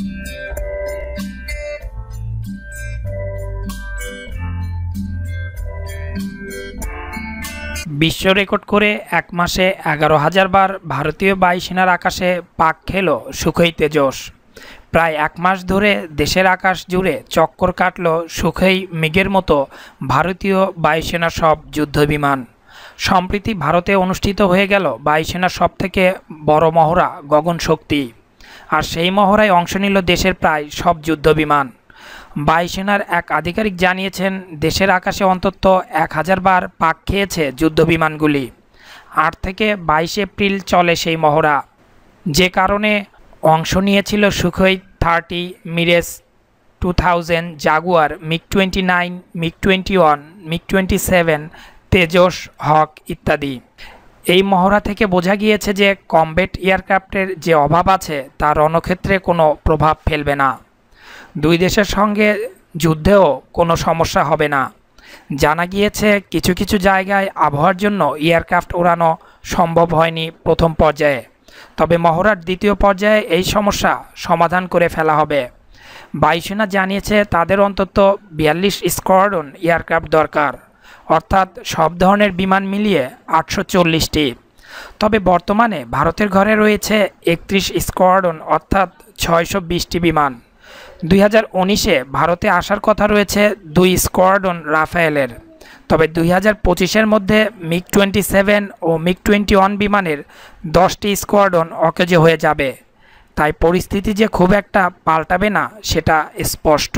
বিশ্ব রেকর্ড করে এক মাসে এগারো হাজার বার ভারতীয় বায়ুসেনার আকাশে পাক খেল সুখই তেজস প্রায় এক মাস ধরে দেশের আকাশ জুড়ে চক্কর কাটল সুখেই মিগের মতো ভারতীয় বায়ুসেনা সব যুদ্ধবিমান সম্প্রতি ভারতে অনুষ্ঠিত হয়ে গেল বায়ুসেনার সবথেকে বড় মহড়া গগন শক্তি আর সেই মহড়ায় অংশ নিল দেশের প্রায় সব যুদ্ধ বিমান বায়ুসেনার এক আধিকারিক জানিয়েছেন দেশের আকাশে অন্তত এক হাজার বার পাক খেয়েছে যুদ্ধবিমানগুলি আট থেকে বাইশ এপ্রিল চলে সেই মহড়া যে কারণে অংশ নিয়েছিল Sukhoi thirty Mirage two thousand Jaguar MiG twenty nine MiG twenty one MiG twenty seven Tejas Hawk ইত্যাদি এই মহড়া থেকে বোঝা গিয়েছে যে কমব্যাট এয়ারক্রাফটের যে অভাব আছে তা রণক্ষেত্রে কোনো প্রভাব ফেলবে না দুই দেশের সঙ্গে যুদ্ধেও কোনো সমস্যা হবে না জানা গিয়েছে কিছু কিছু জায়গায় আবহাওয়ার জন্য এয়ারক্রাফ্ট ওড়ানো সম্ভব হয়নি প্রথম পর্যায়ে তবে মহড়ার দ্বিতীয় পর্যায়ে এই সমস্যা সমাধান করে ফেলা হবে বায়ুসেনা জানিয়েছে তাদের অন্তত বিয়াল্লিশ স্কোয়াডন এয়ারক্রাফট দরকার অর্থাৎ সব ধরনের বিমান মিলিয়ে আটশো চল্লিশটি তবে বর্তমানে ভারতের ঘরে রয়েছে একত্রিশ স্কোয়াডন অর্থাৎ ছয়শো বিশটি বিমান দুই হাজার উনিশে ভারতে আসার কথা রয়েছে দুই স্কোয়াডন রাফায়েলের তবে দুই হাজার পঁচিশের মধ্যে মিগ টোয়েন্টি সেভেন ও মিগ টোয়েন্টি ওয়ান বিমানের দশটি স্কোয়াডন অকেজে হয়ে যাবে তাই পরিস্থিতি যে খুব একটা পাল্টাবে না সেটা স্পষ্ট